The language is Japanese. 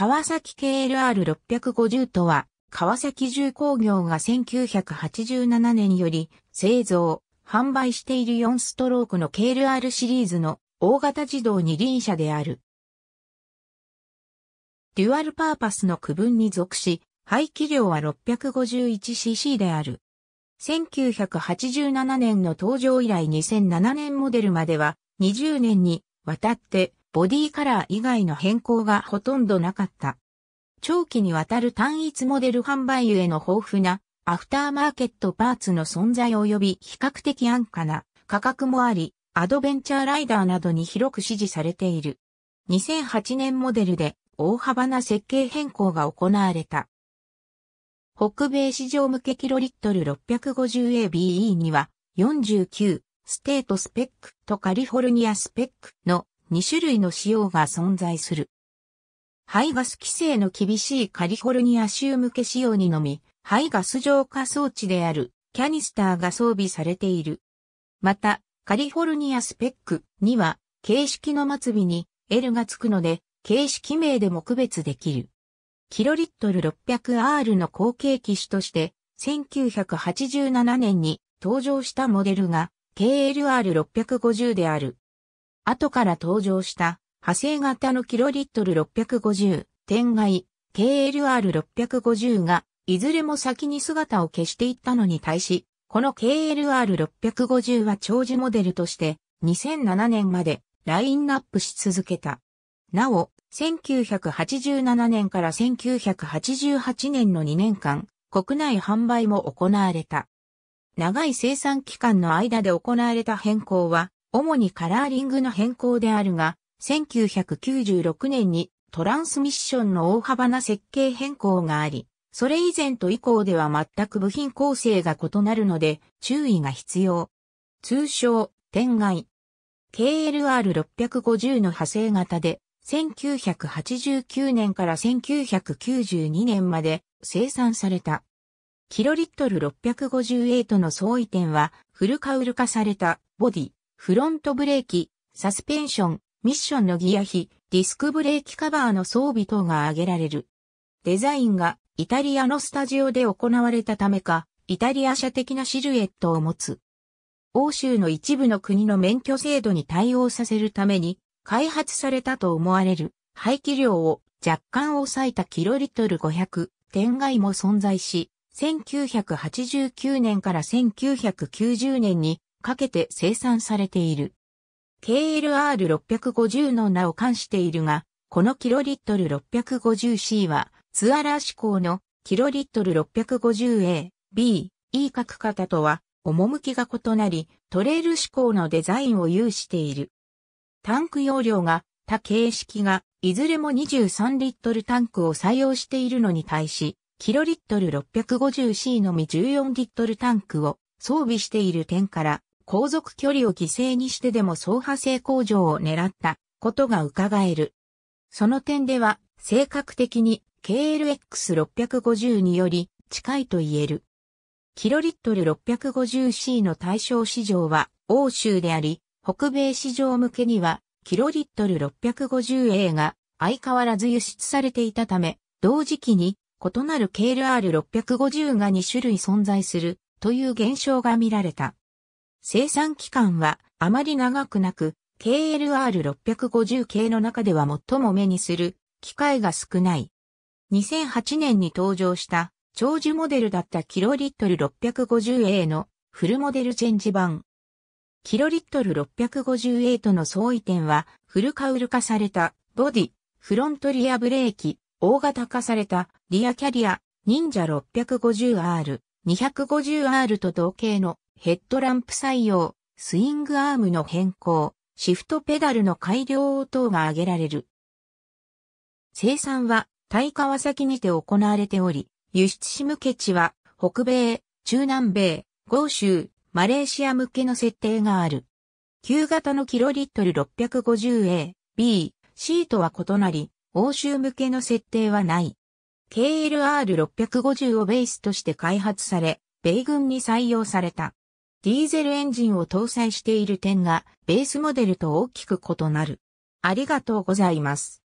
川崎 KLR650 とは、川崎重工業が1987年より製造、販売している4ストロークの KLR シリーズの大型自動二輪車である。デュアルパーパスの区分に属し、排気量は 651cc である。1987年の登場以来2007年モデルまでは20年にわたってボディカラー以外の変更がほとんどなかった。長期にわたる単一モデル販売への豊富なアフターマーケットパーツの存在及び比較的安価な価格もあり、アドベンチャーライダーなどに広く支持されている。2008年モデルで大幅な設計変更が行われた。北米市場向けキロリットル 650ABE には49ステートスペックとカリフォルニアスペックの2種類の仕様が存在する。排ガス規制の厳しいカリフォルニア州向け仕様にのみ、排ガス浄化装置であるキャニスターが装備されている。また、カリフォルニアスペックには、形式の末尾に L がつくので、形式名でも区別できる。キロリットル 600R の後継機種として、1987年に登場したモデルが KLR650 である。後から登場した、派生型のキロリットル650、天外、KLR650 が、いずれも先に姿を消していったのに対し、この KLR650 は長寿モデルとして、2007年までラインナップし続けた。なお、1987年から1988年の2年間、国内販売も行われた。長い生産期間の間で行われた変更は、主にカラーリングの変更であるが、1996年にトランスミッションの大幅な設計変更があり、それ以前と以降では全く部品構成が異なるので注意が必要。通称、天外。KLR650 の派生型で、1989年から1992年まで生産された。キロリットル658の相違点はフルカウル化されたボディ、フロントブレーキ、サスペンション、ミッションのギア比、ディスクブレーキカバーの装備等が挙げられる。デザインがイタリアのスタジオで行われたためか、イタリア車的なシルエットを持つ。欧州の一部の国の免許制度に対応させるために、開発されたと思われる排気量を若干抑えたキロリットル500点外も存在し、1989年から1990年にかけて生産されている。KLR650 の名を冠しているが、このキロリットル 650C は、ツアラー志向のキロリットル 650A、B、E 各型とは、趣が異なり、トレイル志向のデザインを有している。タンク容量が、他形式が、いずれも23リットルタンクを採用しているのに対し、キロリットル 650C のみ14リットルタンクを装備している点から、航続距離を犠牲にしてでも走破性向上を狙ったことが伺える。その点では、性格的に KLX650 により近いと言える。キロリットル 650C の対象市場は欧州であり、北米市場向けにはキロリットル 650A が相変わらず輸出されていたため、同時期に異なる KLR650 が2種類存在するという現象が見られた。生産期間はあまり長くなく、KLR650 系の中では最も目にする機械が少ない。2008年に登場した長寿モデルだったキロリットル 650A のフルモデルチェンジ版。キロリットル 650A との相違点はフルカウル化されたボディ、フロントリアブレーキ、大型化されたリアキャリア、忍者 650R、250R と同型のヘッドランプ採用、スイングアームの変更、シフトペダルの改良等が挙げられる。生産は、対川崎にて行われており、輸出し向け地は、北米、中南米、豪州、マレーシア向けの設定がある。旧型のキロリットル 650A、B、C とは異なり、欧州向けの設定はない。KLR650 をベースとして開発され、米軍に採用された。ディーゼルエンジンを搭載している点がベースモデルと大きく異なる。ありがとうございます。